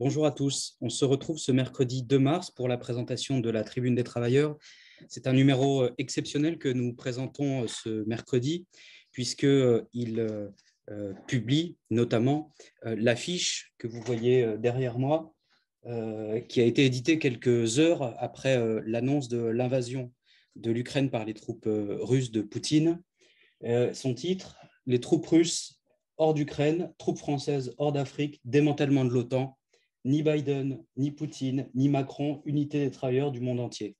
Bonjour à tous. On se retrouve ce mercredi 2 mars pour la présentation de la Tribune des travailleurs. C'est un numéro euh, exceptionnel que nous présentons euh, ce mercredi, puisqu'il euh, publie notamment l'affiche que vous voyez derrière moi, qui a été éditée quelques heures après l'annonce de l'invasion de l'Ukraine par les troupes russes de Poutine. Son titre, Les troupes russes hors d'Ukraine, troupes françaises hors d'Afrique, démantèlement de l'OTAN, ni Biden, ni Poutine, ni Macron, unité des travailleurs du monde entier.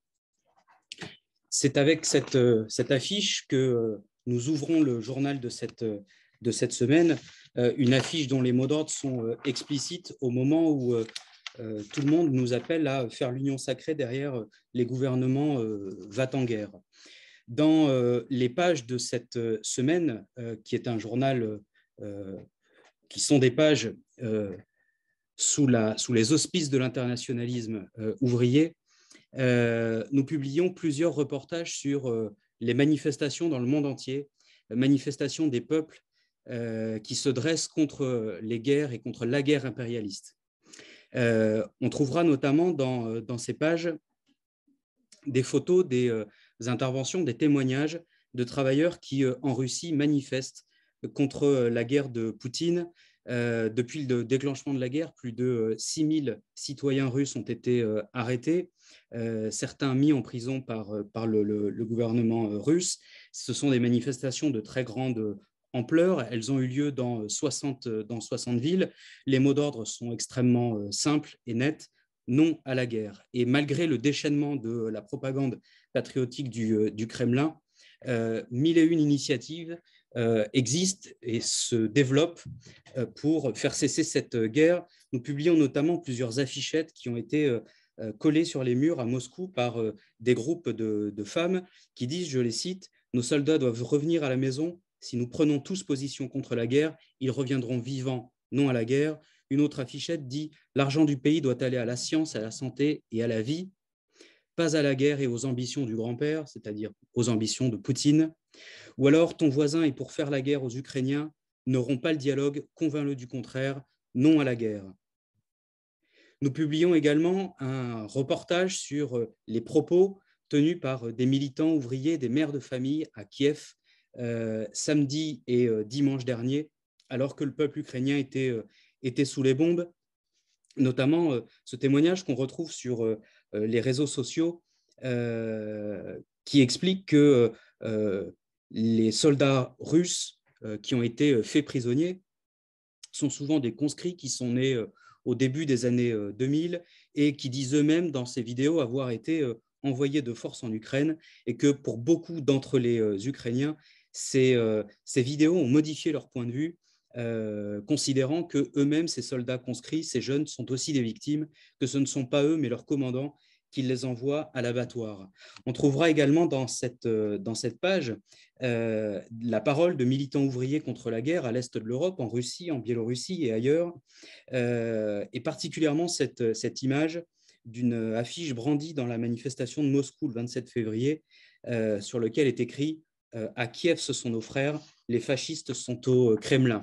C'est avec cette, euh, cette, affiche que euh, nous ouvrons le journal de cette, euh, de cette semaine, une affiche dont les mots d'ordre sont explicites au moment où tout le monde nous appelle à faire l'union sacrée derrière les gouvernements va t en guerre. Dans les pages de cette semaine, qui est un journal qui sont des pages sous, les auspices de l'internationalisme euh, ouvrier, euh, nous publions plusieurs reportages sur euh, les manifestations dans le monde entier, manifestations des peuples qui se dressent contre les guerres et contre la guerre impérialiste. on trouvera notamment dans, ces pages des photos, des, interventions, des témoignages de travailleurs qui, en Russie, manifestent contre la guerre de Poutine, euh, depuis le déclenchement de la guerre, plus de 6000 euh, citoyens russes ont été euh, arrêtés, certains mis en prison par, le, gouvernement russe. Ce sont des manifestations de très grande ampleur. Elles ont eu lieu dans 60, dans 60 villes. Les mots d'ordre sont extrêmement simples et nets non à la guerre. Et malgré le déchaînement de la propagande patriotique du, du Kremlin, mille et une initiatives euh, existent et se développe euh, pour faire cesser cette euh, guerre. Nous publions notamment plusieurs affichettes qui ont été collées sur les murs à Moscou par des groupes de, de femmes qui disent, je les cite, Nos soldats doivent revenir à la maison. Si nous prenons tous position contre la guerre, ils reviendront vivants, non à la guerre. Une autre affichette dit L'argent du pays doit aller à la science, à la santé et à la vie, pas à la guerre et aux ambitions du grand-père, c'est-à-dire aux ambitions de Poutine. Ou alors, ton voisin est pour faire la guerre aux Ukrainiens, n'auront pas le dialogue, convainc-le du contraire, non à la guerre. Nous publions également un reportage sur euh, les propos tenus par euh, des militants ouvriers, des mères de famille à Kiev euh, samedi et dimanche dernier, alors que le peuple ukrainien était, était sous les bombes. Notamment ce témoignage qu'on retrouve sur les réseaux sociaux qui explique que les soldats russes euh, qui ont été euh, faits prisonniers sont souvent des conscrits qui sont nés euh, au début des années 2000 et qui disent eux-mêmes dans ces vidéos avoir été envoyés de force en Ukraine et que pour beaucoup d'entre les Ukrainiens, ces, vidéos ont modifié leur point de vue, considérant que eux-mêmes, ces soldats conscrits, ces jeunes, sont aussi des victimes, que ce ne sont pas eux, mais leurs commandants qu'il les envoie à l'abattoir. On trouvera également dans cette, euh, dans cette page euh, la parole de militants ouvriers contre la guerre à l'est de l'Europe, en Russie, en Biélorussie et ailleurs, euh, et particulièrement cette, image d'une affiche brandie dans la manifestation de Moscou le 27 février, sur laquelle est écrit À Kiev, ce sont nos frères, les fascistes sont au Kremlin ».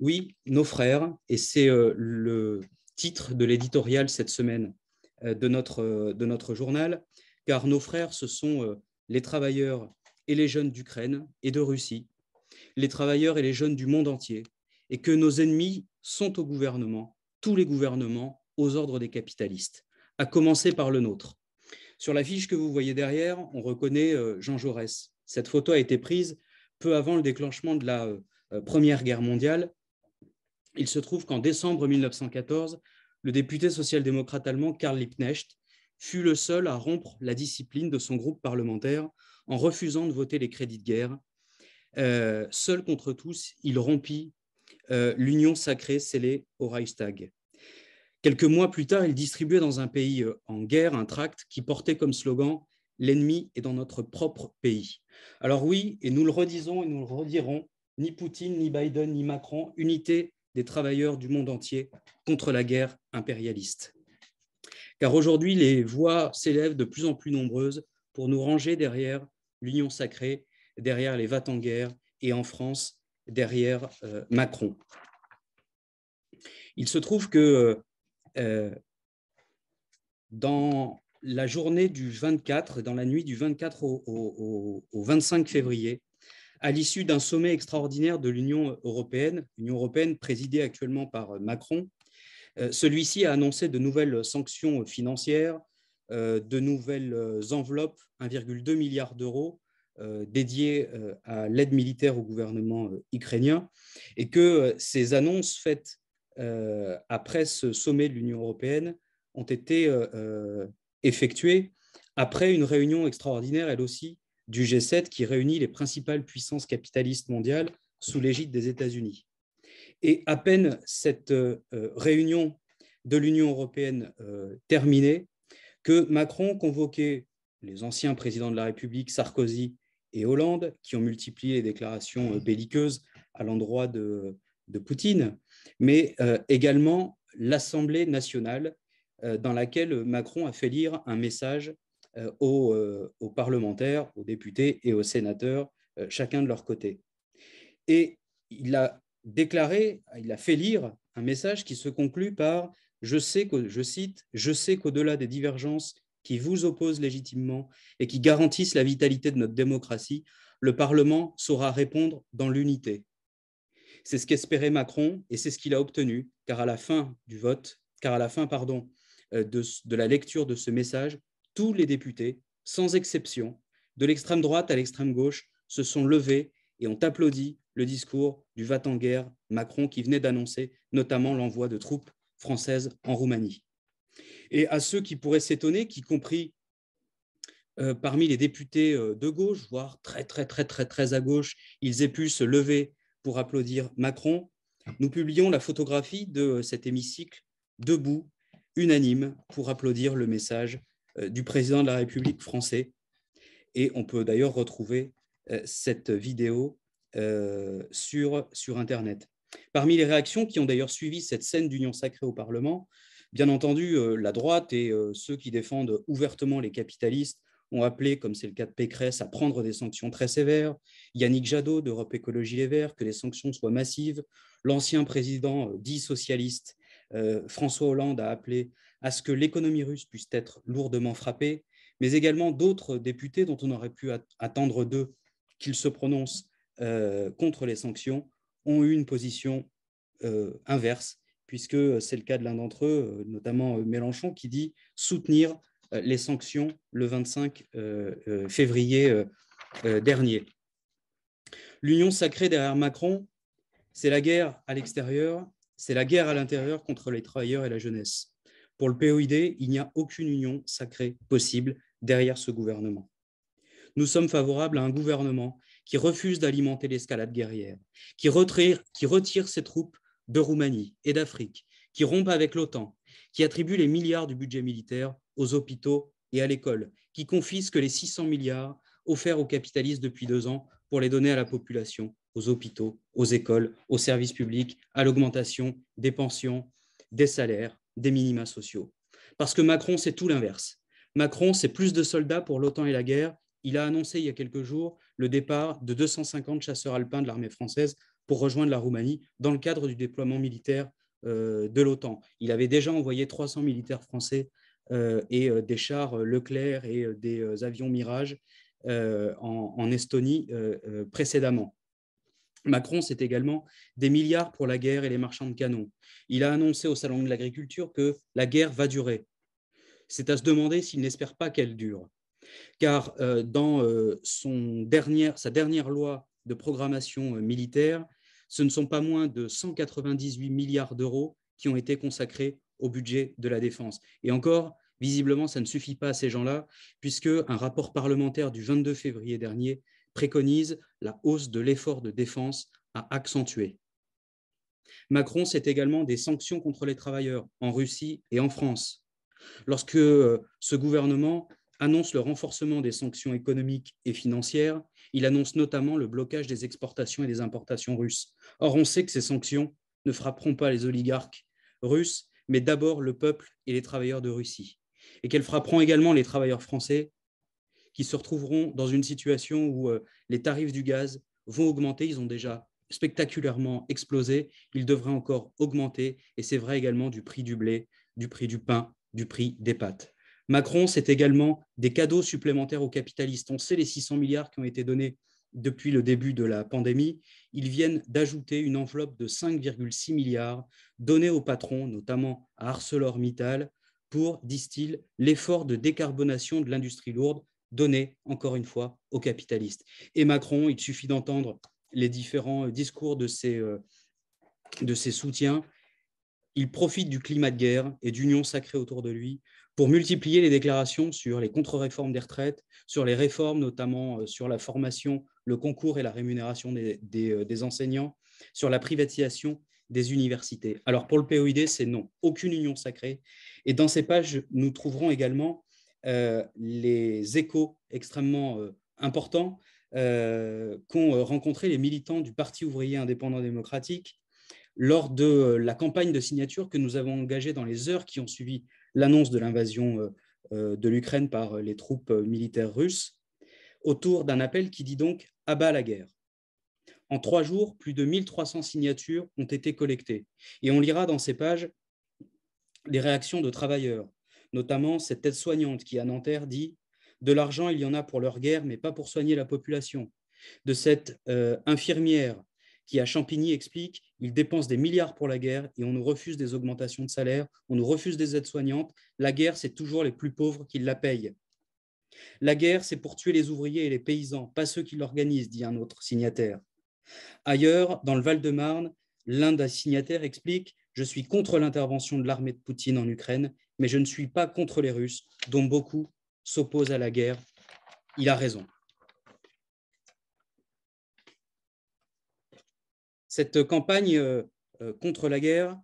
Oui, nos frères, et c'est le titre de l'éditorial cette semaine euh, de notre, euh, de notre journal, car nos frères, ce sont euh, les travailleurs et les jeunes d'Ukraine et de Russie, les travailleurs et les jeunes du monde entier, et que nos ennemis sont au gouvernement, tous les gouvernements, aux ordres des capitalistes, à commencer par le nôtre. Sur la fiche que vous voyez derrière, on reconnaît Jean Jaurès. Cette photo a été prise peu avant le déclenchement de la Première Guerre mondiale. Il se trouve qu'en décembre 1914, le député social-démocrate allemand Karl Liebknecht fut le seul à rompre la discipline de son groupe parlementaire en refusant de voter les crédits de guerre. Euh, seul contre tous, il rompit euh, l'union sacrée scellée au Reichstag. Quelques mois plus tard, il distribuait dans un pays euh, en guerre un tract qui portait comme slogan L'ennemi est dans notre propre pays. Alors oui, et nous le redisons et nous le redirons, ni Poutine, ni Biden, ni Macron, unité des travailleurs du monde entier contre la guerre impérialiste. Car aujourd'hui, les voix s'élèvent de plus en plus nombreuses pour nous ranger derrière l'Union sacrée, derrière les va en guerre et en France, derrière euh, Macron. Il se trouve que euh, dans la journée du 24, dans la nuit du 24 au 25 février, à l'issue d'un sommet extraordinaire de l'Union européenne, l'Union européenne présidée actuellement par euh, Macron. Euh, celui-ci a annoncé de nouvelles sanctions financières, euh, de nouvelles enveloppes, 1,2 milliard d'euros dédiées à l'aide militaire au gouvernement ukrainien, et que ces annonces faites après ce sommet de l'Union européenne ont été effectuées après une réunion extraordinaire, elle aussi, du G7 qui réunit les principales puissances capitalistes mondiales sous l'égide des États-Unis. Et à peine cette euh, euh, réunion de l'Union européenne euh, terminée, que Macron convoquait les anciens présidents de la République, Sarkozy et Hollande, qui ont multiplié les déclarations belliqueuses à l'endroit de, Poutine, mais également l'Assemblée nationale, dans laquelle Macron a fait lire un message euh, euh, aux, parlementaires, aux députés et aux sénateurs, euh, chacun de leur côté. Et il a déclaré, il a fait lire un message qui se conclut par je sais que, je cite, je sais qu'au-delà des divergences qui vous opposent légitimement et qui garantissent la vitalité de notre démocratie, le Parlement saura répondre dans l'unité. C'est ce qu'espérait Macron et c'est ce qu'il a obtenu, car à la fin du vote, car à la fin, pardon, de la lecture de ce message, tous les députés, sans exception, de l'extrême droite à l'extrême gauche, se sont levés et ont applaudi le discours du va-t-en-guerre Macron qui venait d'annoncer notamment l'envoi de troupes françaises en Roumanie. Et à ceux qui pourraient s'étonner, y compris euh, parmi les députés euh, de gauche, voire très très très très très à gauche, ils aient pu se lever pour applaudir Macron, nous publions la photographie de euh, cet hémicycle debout, unanime, pour applaudir le message euh, du président de la République français. Et on peut d'ailleurs retrouver euh, cette vidéo euh, sur, sur Internet. Parmi les réactions qui ont d'ailleurs suivi cette scène d'union sacrée au Parlement, bien entendu, la droite et ceux qui défendent ouvertement les capitalistes ont appelé, comme c'est le cas de Pécresse, à prendre des sanctions très sévères. Yannick Jadot d'Europe Écologie Les Verts, que les sanctions soient massives. L'ancien président dit socialiste François Hollande a appelé à ce que l'économie russe puisse être lourdement frappée, mais également d'autres députés dont on aurait pu attendre d'eux qu'ils se prononcent euh, contre les sanctions, ont eu une position euh, inverse, puisque c'est le cas de l'un d'entre eux, euh, notamment Mélenchon, qui dit soutenir les sanctions le 25 février dernier. L'union sacrée derrière Macron, c'est la guerre à l'extérieur, c'est la guerre à l'intérieur contre les travailleurs et la jeunesse. Pour le POID, il n'y a aucune union sacrée possible derrière ce gouvernement. Nous sommes favorables à un gouvernement qui refuse d'alimenter l'escalade guerrière, qui retire, qui retire ses troupes de Roumanie et d'Afrique, qui rompe avec l'OTAN, qui attribue les milliards du budget militaire aux hôpitaux et à l'école, qui confisque les 600 milliards offerts aux capitalistes depuis deux ans pour les donner à la population, aux hôpitaux, aux écoles, aux services publics, à l'augmentation des pensions, des salaires, des minima sociaux. Parce que Macron, c'est tout l'inverse. Macron, c'est plus de soldats pour l'OTAN et la guerre. Il a annoncé il y a quelques jours le départ de 250 chasseurs alpins de l'armée française pour rejoindre la Roumanie dans le cadre du déploiement militaire euh, de l'OTAN. Il avait déjà envoyé 300 militaires français euh, et euh, des chars Leclerc et des avions Mirage en, Estonie précédemment. Macron, c'est également des milliards pour la guerre et les marchands de canons. Il a annoncé au Salon de l'Agriculture que la guerre va durer. C'est à se demander s'il n'espère pas qu'elle dure. Car euh, dans euh, sa dernière loi de programmation euh, militaire, ce ne sont pas moins de 198 milliards d'euros qui ont été consacrés au budget de la défense. Et encore, visiblement, ça ne suffit pas à ces gens-là, puisque un rapport parlementaire du 22 février dernier préconise la hausse de l'effort de défense à accentuer. Macron, c'est également des sanctions contre les travailleurs en Russie et en France. Lorsque euh, ce gouvernement annonce le renforcement des sanctions économiques et financières, il annonce notamment le blocage des exportations et des importations russes. Or, on sait que ces sanctions ne frapperont pas les oligarques russes, mais d'abord le peuple et les travailleurs de Russie, et qu'elles frapperont également les travailleurs français qui se retrouveront dans une situation où euh, les tarifs du gaz vont augmenter. Ils ont déjà spectaculairement explosé. Ils devraient encore augmenter. Et c'est vrai également du prix du blé, du prix du pain, du prix des pâtes. Macron, c'est également des cadeaux supplémentaires aux capitalistes. On sait les 600 milliards qui ont été donnés depuis le début de la pandémie. Ils viennent d'ajouter une enveloppe de 5,6 milliards donnée aux patrons, notamment à ArcelorMittal, pour, disent-ils, l'effort de décarbonation de l'industrie lourde donné, encore une fois, aux capitalistes. Et Macron, il suffit d'entendre les différents euh, discours de ses, euh, de ses soutiens, il profite du climat de guerre et d'union sacrée autour de lui pour multiplier les déclarations sur les contre-réformes des retraites, sur les réformes notamment euh, sur la formation, le concours et la rémunération des, des enseignants, sur la privatisation des universités. Alors pour le POID, c'est non, aucune union sacrée. Et dans ces pages, nous trouverons également euh, les échos extrêmement euh, importants euh, qu'ont rencontrés les militants du Parti ouvrier indépendant démocratique lors de la campagne de signature que nous avons engagée dans les heures qui ont suivi l'annonce de l'invasion de l'Ukraine par les troupes militaires russes, autour d'un appel qui dit donc « à bas la guerre ». En trois jours, plus de 1300 signatures ont été collectées. Et on lira dans ces pages les réactions de travailleurs, notamment cette aide-soignante qui, à Nanterre, dit De l'argent, il y en a pour leur guerre, mais pas pour soigner la population. De cette euh, infirmière qui, à Champigny, explique Ils dépensent des milliards pour la guerre et on nous refuse des augmentations de salaire, on nous refuse des aides-soignantes. La guerre, c'est toujours les plus pauvres qui la payent. La guerre, c'est pour tuer les ouvriers et les paysans, pas ceux qui l'organisent, dit un autre signataire. Ailleurs, dans le Val-de-Marne, l'un des signataires explique Je suis contre l'intervention de l'armée de Poutine en Ukraine mais je ne suis pas contre les Russes, dont beaucoup s'opposent à la guerre. Il a raison. Cette campagne euh, euh, contre la guerre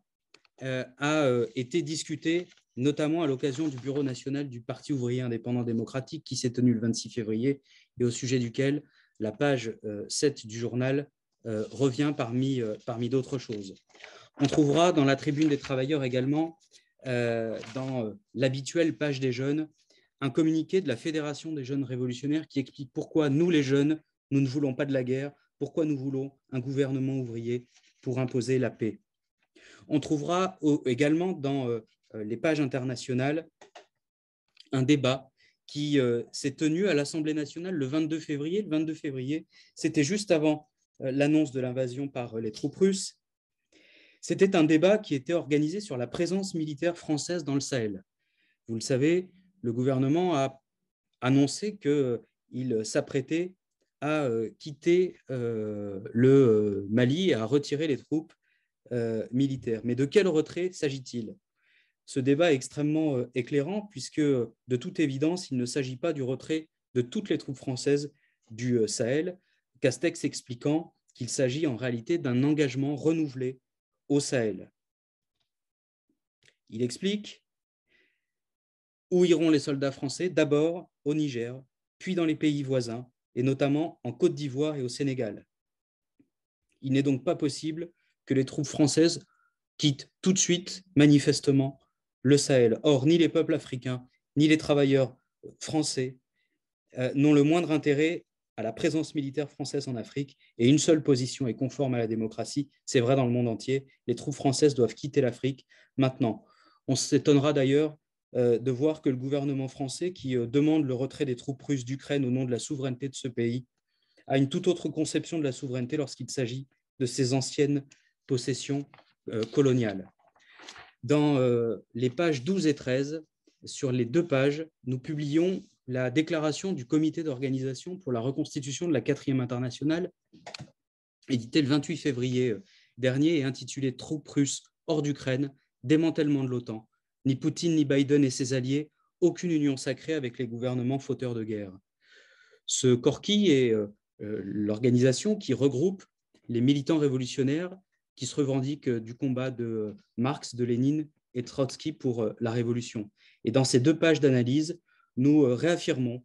euh, a été discutée notamment à l'occasion du Bureau national du Parti ouvrier indépendant démocratique qui s'est tenu le 26 février et au sujet duquel la page 7 du journal revient parmi, parmi d'autres choses. On trouvera dans la tribune des travailleurs également euh, dans euh, l'habituelle page des jeunes, un communiqué de la Fédération des jeunes révolutionnaires qui explique pourquoi nous, les jeunes, nous ne voulons pas de la guerre, pourquoi nous voulons un gouvernement ouvrier pour imposer la paix. On trouvera également dans euh, les pages internationales un débat qui s'est tenu à l'Assemblée nationale le 22 février. Le 22 février, c'était juste avant l'annonce de l'invasion par les troupes russes. C'était un débat qui était organisé sur la présence militaire française dans le Sahel. Vous le savez, le gouvernement a annoncé qu'il s'apprêtait à euh, quitter euh, le euh, Mali et à retirer les troupes militaires. Mais de quel retrait s'agit-il Ce débat est extrêmement éclairant puisque, de toute évidence, il ne s'agit pas du retrait de toutes les troupes françaises du Sahel, Castex expliquant qu'il s'agit en réalité d'un engagement renouvelé au Sahel. Il explique où iront les soldats français, d'abord au Niger, puis dans les pays voisins, et notamment en Côte d'Ivoire et au Sénégal. Il n'est donc pas possible que les troupes françaises quittent tout de suite, manifestement, le Sahel. Or, ni les peuples africains, ni les travailleurs français euh, n'ont le moindre intérêt à la présence militaire française en Afrique et une seule position est conforme à la démocratie. C'est vrai dans le monde entier. Les troupes françaises doivent quitter l'Afrique maintenant. On s'étonnera d'ailleurs euh, de voir que le gouvernement français, qui euh, demande le retrait des troupes russes d'Ukraine au nom de la souveraineté de ce pays, a une toute autre conception de la souveraineté lorsqu'il s'agit de ses anciennes possessions euh, coloniales. Dans les pages 12 et 13, sur les deux pages, nous publions la déclaration du comité d'organisation pour la reconstitution de la quatrième internationale, éditée le 28 février euh, dernier et intitulée Troupes russes hors d'Ukraine, démantèlement de l'OTAN. Ni Poutine, ni Biden et ses alliés, aucune union sacrée avec les gouvernements fauteurs de guerre. Ce Corki est euh, euh, l'organisation qui regroupe les militants révolutionnaires qui se revendiquent du combat de Marx, de Lénine et Trotsky pour la Révolution. Et dans ces deux pages d'analyse, nous euh, réaffirmons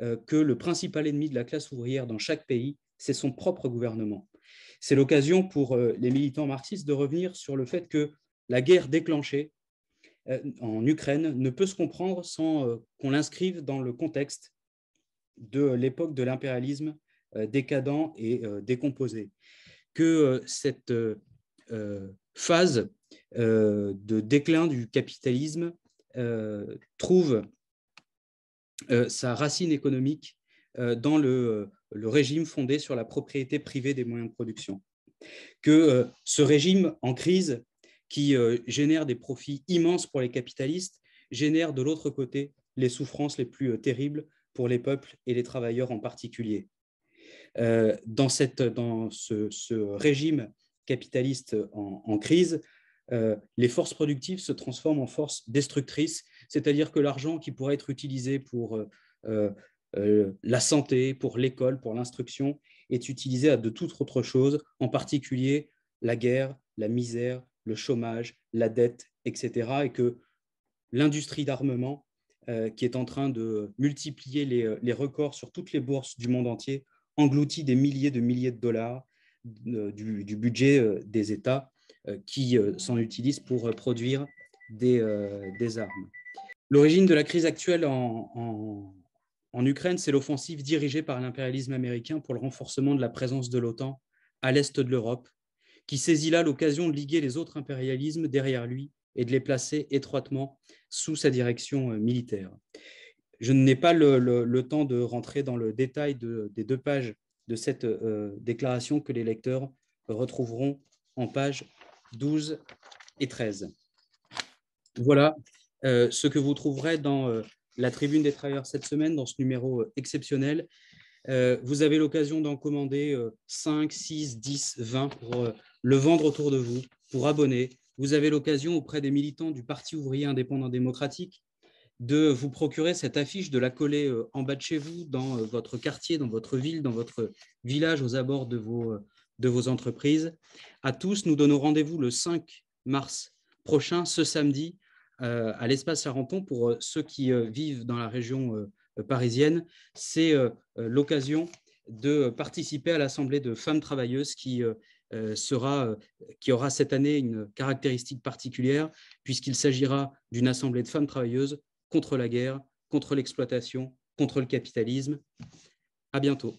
euh, que le principal ennemi de la classe ouvrière dans chaque pays, c'est son propre gouvernement. C'est l'occasion pour euh, les militants marxistes de revenir sur le fait que la guerre déclenchée en Ukraine ne peut se comprendre sans qu'on l'inscrive dans le contexte de l'époque de l'impérialisme décadent et décomposé. Que cette phase de déclin du capitalisme trouve euh, sa racine économique euh, dans euh, le, régime fondé sur la propriété privée des moyens de production. Que ce régime en crise, qui génère des profits immenses pour les capitalistes, génère de l'autre côté les souffrances les plus terribles pour les peuples et les travailleurs en particulier. dans, ce, régime capitaliste en, crise, les forces productives se transforment en forces destructrices c'est-à-dire que l'argent qui pourrait être utilisé pour euh, euh, euh, la santé, pour l'école, pour l'instruction, est utilisé à de toutes autres choses, en particulier la guerre, la misère, le chômage, la dette, etc. Et que l'industrie d'armement, qui est en train de multiplier les, records sur toutes les bourses du monde entier, engloutit des milliers de milliers de dollars du, budget des États qui s'en utilisent pour produire des armes. L'origine de la crise actuelle en, Ukraine, c'est l'offensive dirigée par l'impérialisme américain pour le renforcement de la présence de l'OTAN à l'est de l'Europe, qui saisit là l'occasion de liguer les autres impérialismes derrière lui et de les placer étroitement sous sa direction euh, militaire. Je n'ai pas le, temps de rentrer dans le détail des deux pages de cette euh, déclaration que les lecteurs retrouveront en pages 12 et 13. Voilà euh, ce que vous trouverez dans euh, la tribune des travailleurs cette semaine, dans ce numéro euh, exceptionnel. vous avez l'occasion d'en commander 5, 6, 10, 20 pour le vendre autour de vous, pour abonner. Vous avez l'occasion auprès des militants du Parti ouvrier indépendant démocratique de vous procurer cette affiche, de la coller en bas de chez vous, dans votre quartier, dans votre ville, dans votre village, aux abords de vos, de vos entreprises. À tous, nous donnons rendez-vous le 5 mars prochain, ce samedi, euh, à l'espace Charenton, pour euh, ceux qui euh, vivent dans la région parisienne, c'est l'occasion de participer à l'Assemblée de femmes travailleuses qui, qui aura cette année une caractéristique particulière, puisqu'il s'agira d'une Assemblée de femmes travailleuses contre la guerre, contre l'exploitation, contre le capitalisme. À bientôt.